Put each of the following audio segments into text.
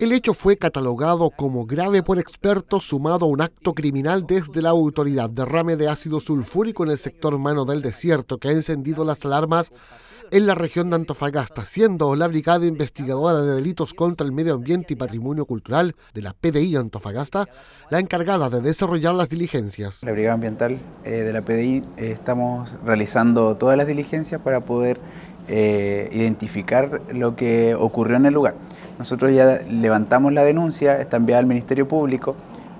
El hecho fue catalogado como grave por expertos sumado a un acto criminal desde la autoridad. Derrame de ácido sulfúrico en el sector Mano del Desierto que ha encendido las alarmas en la región de Antofagasta, siendo la Brigada Investigadora de Delitos contra el Medio Ambiente y Patrimonio Cultural de la PDI Antofagasta la encargada de desarrollar las diligencias. La Brigada Ambiental eh, de la PDI eh, estamos realizando todas las diligencias para poder eh, identificar lo que ocurrió en el lugar. Nosotros ya levantamos la denuncia, está enviada al Ministerio Público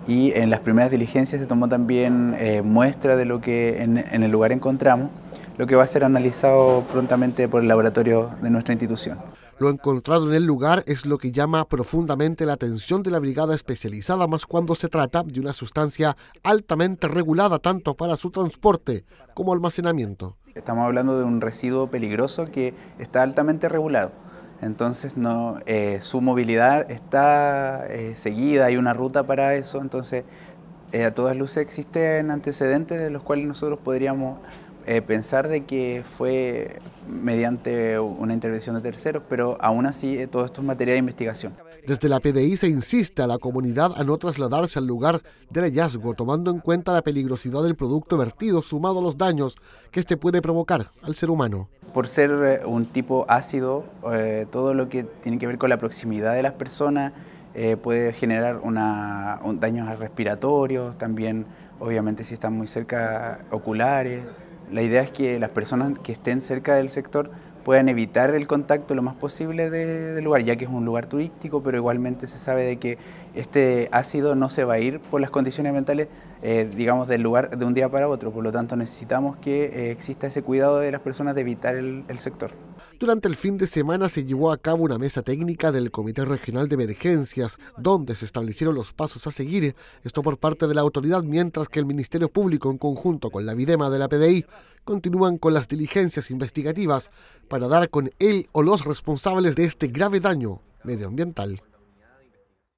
y en las primeras diligencias se tomó también eh, muestra de lo que en el lugar encontramos, lo que va a ser analizado prontamente por el laboratorio de nuestra institución. Lo encontrado en el lugar es lo que llama profundamente la atención de la brigada especializada, más cuando se trata de una sustancia altamente regulada tanto para su transporte como almacenamiento. Estamos hablando de un residuo peligroso que está altamente regulado. Entonces no, eh, su movilidad está eh, seguida, hay una ruta para eso, entonces eh, a todas luces existen antecedentes de los cuales nosotros podríamos pensar de que fue mediante una intervención de terceros, pero aún así todo esto es materia de investigación. Desde la PDI se insiste a la comunidad a no trasladarse al lugar del hallazgo, tomando en cuenta la peligrosidad del producto vertido, sumado a los daños que este puede provocar al ser humano. Por ser eh, un tipo ácido, eh, todo lo que tiene que ver con la proximidad de las personas eh, puede generar daños respiratorios, también obviamente si están muy cerca oculares. La idea es que las personas que estén cerca del sector puedan evitar el contacto lo más posible del lugar, ya que es un lugar turístico, pero igualmente se sabe de que este ácido no se va a ir por las condiciones ambientales, eh, digamos, del lugar de un día para otro. Por lo tanto, necesitamos que eh, exista ese cuidado de las personas de evitar el sector. Durante el fin de semana se llevó a cabo una mesa técnica del Comité Regional de Emergencias, donde se establecieron los pasos a seguir, esto por parte de la autoridad, mientras que el Ministerio Público, en conjunto con la Videma de la PDI, continúan con las diligencias investigativas para dar con él o los responsables de este grave daño medioambiental.